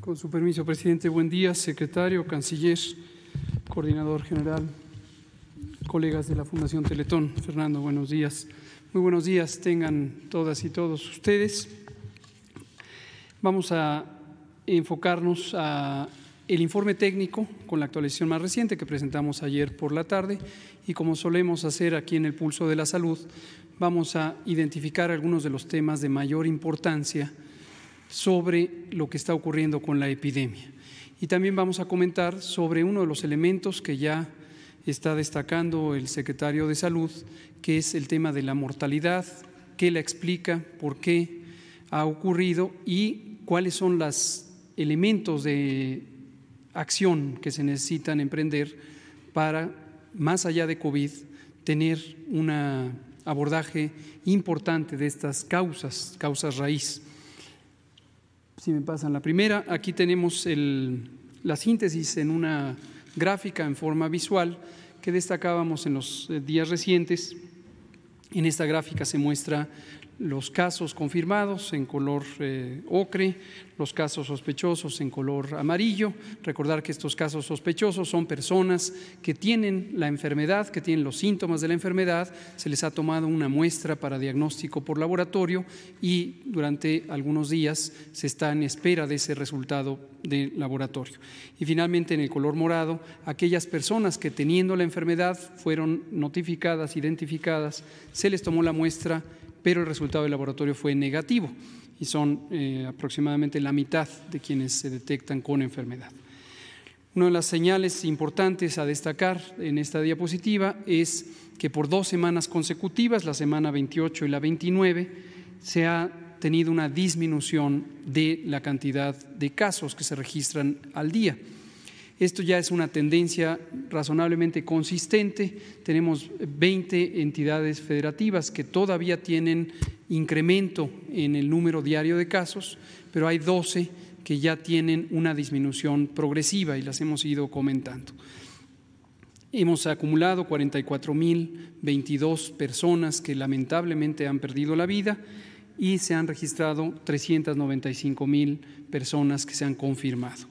Con su permiso, presidente, buen día, secretario, canciller, coordinador general, colegas de la Fundación Teletón. Fernando, buenos días. Muy buenos días tengan todas y todos ustedes. Vamos a enfocarnos a el informe técnico con la actualización más reciente que presentamos ayer por la tarde y como solemos hacer aquí en el Pulso de la Salud, vamos a identificar algunos de los temas de mayor importancia sobre lo que está ocurriendo con la epidemia. Y también vamos a comentar sobre uno de los elementos que ya está destacando el secretario de Salud, que es el tema de la mortalidad, qué la explica, por qué ha ocurrido y cuáles son los elementos de acción que se necesitan emprender para, más allá de COVID, tener un abordaje importante de estas causas, causas raíz. Si me pasan la primera, aquí tenemos la síntesis en una gráfica en forma visual que destacábamos en los eh, días recientes. En esta gráfica se muestra los casos confirmados en color eh, ocre, los casos sospechosos en color amarillo. Recordar que estos casos sospechosos son personas que tienen la enfermedad, que tienen los síntomas de la enfermedad, se les ha tomado una muestra para diagnóstico por laboratorio y durante algunos días se está en espera de ese resultado de laboratorio. Y finalmente en el color morado, aquellas personas que teniendo la enfermedad fueron notificadas, identificadas, se les tomó la muestra pero el resultado del laboratorio fue negativo y son eh, aproximadamente la mitad de quienes se detectan con enfermedad. Una de las señales importantes a destacar en esta diapositiva es que por dos semanas consecutivas, la semana 28 y la 29, se ha tenido una disminución de la cantidad de casos que se registran al día. Esto ya es una tendencia razonablemente consistente. Tenemos 20 entidades federativas que todavía tienen incremento en el número diario de casos, pero hay 12 que ya tienen una disminución progresiva y las hemos ido comentando. Hemos acumulado 44.022 personas que lamentablemente han perdido la vida y se han registrado 395.000 personas que se han confirmado.